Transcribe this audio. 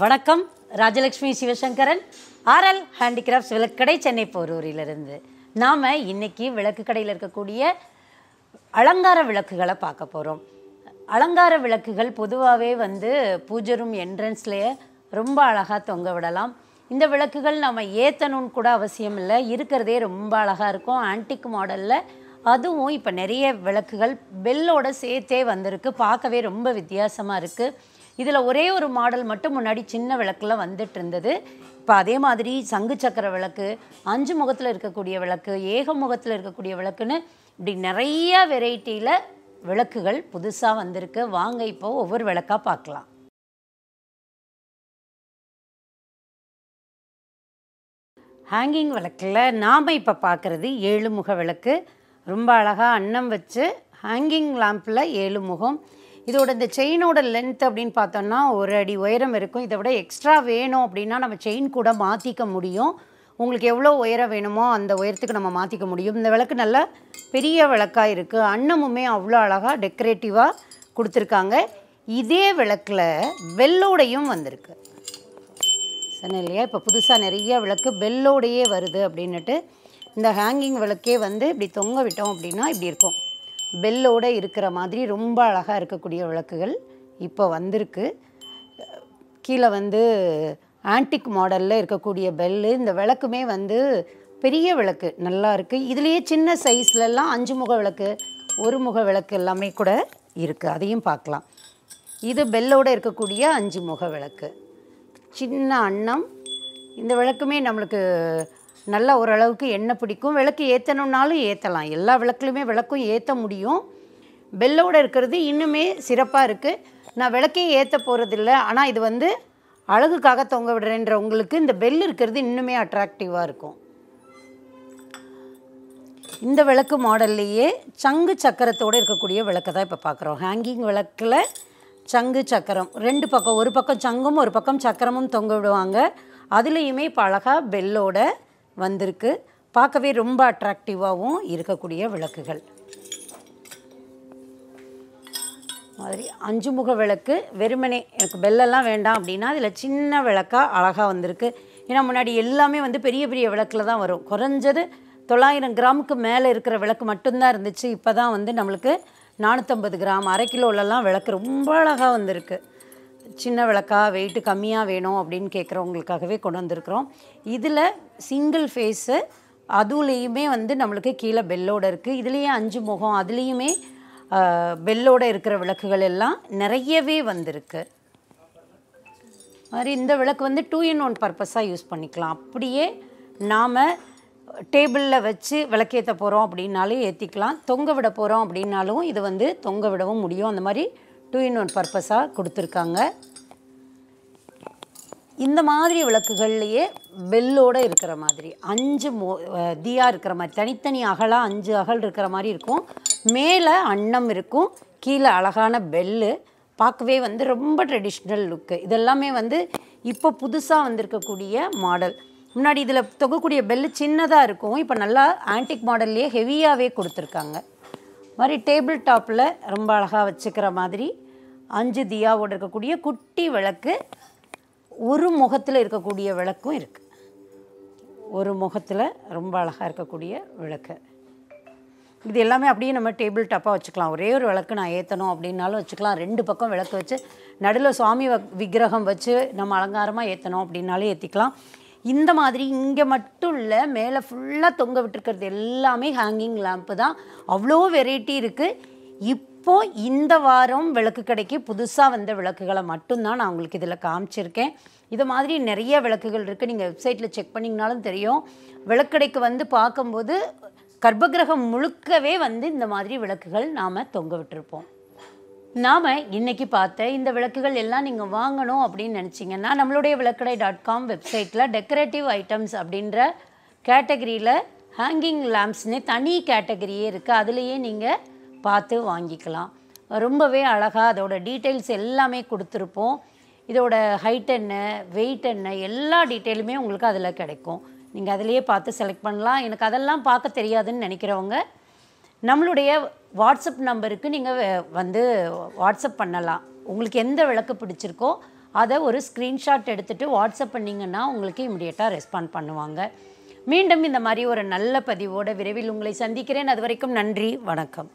வணக்கம் Rajalakshmi Sivasankaran RL handicrafts Vilakkadai Chennai போரூரிலிருந்து நாம் இன்றைக்கி விளக்கு கடையில் இருக்கக்கூடிய அலங்கார விளக்குகளை பார்க்க போகிறோம் அலங்கார விளக்குகள் பொதுவாகவே வந்து பூஜை ரூம் என்ட்ரன்ஸ்லேயே ரொம்ப அழகாக தொங்க விடலாம் இந்த விளக்குகள் நம்ம ஏற்றணும்னு கூட அவசியம் இல்லை இருக்கிறதே ரொம்ப அழகாக இருக்கும் ஆன்டிக் மாடலில் அதுவும் இப்போ நிறைய விளக்குகள் பெல்லோட சேர்த்தே வந்திருக்கு பார்க்கவே ரொம்ப வித்தியாசமாக இருக்குது இதில் ஒரே ஒரு மாடல் மட்டும் முன்னாடி சின்ன விளக்கில் வந்துட்டு இருந்தது இப்போ அதே மாதிரி சங்கு சக்கர விளக்கு அஞ்சு முகத்தில் இருக்கக்கூடிய விளக்கு ஏக முகத்தில் இருக்கக்கூடிய விளக்குன்னு இப்படி நிறைய வெரைட்டியில் விளக்குகள் புதுசாக வந்திருக்கு வாங்க இப்போ ஒவ்வொரு விளக்காக பார்க்கலாம் ஹேங்கிங் விளக்கில் நாம் இப்போ பார்க்குறது ஏழு முக விளக்கு ரொம்ப அழகாக அன்னம் வச்சு ஹேங்கிங் லேம்பில் ஏழு முகம் இதோட இந்த செயினோட லென்த் அப்படின்னு பார்த்தோம்னா ஒரு அடி உயரம் இருக்கும் இதை விட எக்ஸ்ட்ரா வேணும் அப்படின்னா நம்ம செயின் கூட மாற்றிக்க முடியும் உங்களுக்கு எவ்வளோ உயரம் வேணுமோ அந்த உயரத்துக்கு நம்ம மாற்றிக்க முடியும் இந்த விளக்கு நல்லா பெரிய விளக்காக இருக்குது அன்னமுமே அவ்வளோ அழகாக டெக்கரேட்டிவாக கொடுத்துருக்காங்க இதே விளக்கில் வெள்ளோடையும் வந்திருக்கு சரி இல்லையா இப்போ புதுசாக நிறைய விளக்கு பெல்லோடையே வருது அப்படின்னுட்டு இந்த ஹேங்கிங் விளக்கே வந்து இப்படி தொங்க விட்டோம் அப்படின்னா இப்படி இருக்கும் பெல்லோடு இருக்கிற மாதிரி ரொம்ப அழகாக இருக்கக்கூடிய விளக்குகள் இப்போ வந்திருக்கு கீழே வந்து ஆன்டிக் மாடலில் இருக்கக்கூடிய பெல்லு இந்த விளக்குமே வந்து பெரிய விளக்கு நல்லா இருக்குது இதுலேயே சின்ன சைஸ்லலாம் அஞ்சு முக விளக்கு ஒரு முக விளக்கு எல்லாமே கூட இருக்குது அதையும் பார்க்கலாம் இது பெல்லோடு இருக்கக்கூடிய அஞ்சு முக விளக்கு சின்ன அன்னம் இந்த விளக்குமே நம்மளுக்கு நல்லா ஓரளவுக்கு எண்ணெய் பிடிக்கும் விளக்கு ஏற்றணுன்னாலும் ஏற்றலாம் எல்லா விளக்குலையுமே விளக்கும் ஏற்ற முடியும் பெல்லோடு இருக்கிறது இன்னுமே சிறப்பாக இருக்குது நான் விளக்கே ஏற்ற போகிறதில்ல ஆனால் இது வந்து அழகுக்காக தொங்க விடுறேன்ற உங்களுக்கு இந்த பெல் இருக்கிறது இன்னுமே அட்ராக்டிவாக இருக்கும் இந்த விளக்கு மாடல்லையே சங்கு சக்கரத்தோடு இருக்கக்கூடிய விளக்கை தான் இப்போ பார்க்குறோம் ஹேங்கிங் விளக்கில் சங்கு சக்கரம் ரெண்டு பக்கம் ஒரு பக்கம் சங்கும் ஒரு பக்கம் சக்கரமும் தொங்க விடுவாங்க அதுலேயுமே இப்போ அழகாக பெல்லோட வந்திருக்கு பார்க்கவே ரொம்ப அட்ராக்டிவாகவும் இருக்கக்கூடிய விளக்குகள் மாதிரி அஞ்சு முக விளக்கு வெறுமனே எனக்கு பெல்லெல்லாம் வேண்டாம் அப்படின்னா அதில் சின்ன விளக்காக அழகாக வந்திருக்கு ஏன்னா முன்னாடி எல்லாமே வந்து பெரிய பெரிய விளக்கில் தான் வரும் குறைஞ்சது தொள்ளாயிரம் கிராமுக்கு மேலே இருக்கிற விளக்கு மட்டும்தான் இருந்துச்சு இப்போ தான் வந்து நம்மளுக்கு நானூற்றம்பது கிராம் அரை உள்ளலாம் விளக்கு ரொம்ப அழகாக வந்திருக்கு சின்ன விளக்காக வெயிட்டு கம்மியாக வேணும் அப்படின்னு கேட்குறவங்களுக்காகவே கொண்டு வந்திருக்கிறோம் இதில் சிங்கிள் ஃபேஸு அதுலேயுமே வந்து நம்மளுக்கு கீழே பெல்லோடு இருக்குது இதுலேயே அஞ்சு முகம் அதுலேயுமே பெல்லோடு இருக்கிற விளக்குகள் எல்லாம் நிறையவே வந்திருக்கு மாதிரி இந்த விளக்கு வந்து டூ இன் ஒன் பர்பஸாக யூஸ் பண்ணிக்கலாம் அப்படியே நாம் டேபிளில் வச்சு விளக்கேற்ற போகிறோம் அப்படின்னாலும் ஏற்றிக்கலாம் தொங்க விட போகிறோம் அப்படின்னாலும் இது வந்து தொங்க விடவும் முடியும் அந்த மாதிரி டூ இன் ஒன் பர்பஸாக கொடுத்துருக்காங்க இந்த மாதிரி விளக்குகள்லையே பெல்லோடு இருக்கிற மாதிரி அஞ்சு மோ தீயாக இருக்கிற மாதிரி தனித்தனி அகலாக அஞ்சு அகல் இருக்கிற மாதிரி இருக்கும் மேலே அன்னம் இருக்கும் கீழே அழகான பெல்லு பார்க்கவே வந்து ரொம்ப ட்ரெடிஷ்னல் லுக்கு இதெல்லாமே வந்து இப்போ புதுசாக வந்திருக்கக்கூடிய மாடல் முன்னாடி இதில் தொகக்கூடிய பெல்லு சின்னதாக இருக்கும் இப்போ நல்லா ஆன்டிக் மாடல்லையே ஹெவியாகவே கொடுத்துருக்காங்க மாதிரி டேபிள் டாப்பில் ரொம்ப அழகாக வச்சுக்கிற மாதிரி அஞ்சு தியாவோடு இருக்கக்கூடிய குட்டி விளக்கு ஒரு முகத்தில் இருக்கக்கூடிய விளக்கும் இருக்குது ஒரு முகத்தில் ரொம்ப அழகாக இருக்கக்கூடிய விளக்கு இது எல்லாமே அப்படியே நம்ம டேபிள் டாப்பாக வச்சுக்கலாம் ஒரே ஒரு விளக்கு நான் ஏற்றணும் அப்படின்னாலும் வச்சுக்கலாம் ரெண்டு பக்கம் விளக்கு வச்சு நடுவில் சுவாமி விக்கிரகம் வச்சு நம்ம அலங்காரமாக ஏற்றணும் அப்படின்னாலும் ஏற்றிக்கலாம் இந்த மாதிரி இங்கே மட்டும் இல்லை மேலே ஃபுல்லாக தொங்க விட்டுருக்கிறது எல்லாமே ஹேங்கிங் லேம்ப்பு தான் அவ்வளோ வெரைட்டி இருக்குது இப் இப்போது இந்த வாரம் விளக்கு கடைக்கு புதுசாக வந்த விளக்குகளை மட்டும்தான் நான் உங்களுக்கு இதில் காமிச்சிருக்கேன் இது மாதிரி நிறைய விளக்குகள் இருக்குது நீங்கள் வெப்சைட்டில் செக் பண்ணிங்கனாலும் தெரியும் விளக்கடைக்கு வந்து பார்க்கும்போது கர்ப்பகிரகம் முழுக்கவே வந்து இந்த மாதிரி விளக்குகள் நாம் தொங்க விட்டுருப்போம் நாம் இன்றைக்கி பார்த்த இந்த விளக்குகள் எல்லாம் நீங்கள் வாங்கணும் அப்படின்னு நினச்சிங்கன்னா நம்மளுடைய விளக்கடை டாட் காம் வெப்சைட்டில் டெக்கரேட்டிவ் ஐட்டம்ஸ் அப்படின்ற கேட்டகரியில் ஹேங்கிங் லேம்ப்ஸ்னு தனி கேட்டகரியே இருக்குது அதுலேயே நீங்கள் பார்த்து வாங்கிக்கலாம் ரொம்பவே அழகாக அதோட டீட்டெயில்ஸ் எல்லாமே கொடுத்துருப்போம் இதோட ஹைட் என்ன வெயிட் என்ன எல்லா டீட்டெயிலுமே உங்களுக்கு அதில் கிடைக்கும் நீங்கள் அதிலேயே பார்த்து செலக்ட் பண்ணலாம் எனக்கு அதெல்லாம் பார்க்க தெரியாதுன்னு நினைக்கிறவங்க நம்மளுடைய வாட்ஸ்அப் நம்பருக்கு நீங்கள் வந்து வாட்ஸ்அப் பண்ணலாம் உங்களுக்கு எந்த விளக்கு பிடிச்சிருக்கோ அதை ஒரு ஸ்க்ரீன்ஷாட் எடுத்துகிட்டு வாட்ஸ்அப் பண்ணிங்கன்னா உங்களுக்கு இமிடியட்டாக ரெஸ்பாண்ட் பண்ணுவாங்க மீண்டும் இந்த மாதிரி ஒரு நல்ல பதிவோடு விரைவில் உங்களை சந்திக்கிறேன் அது வரைக்கும் நன்றி வணக்கம்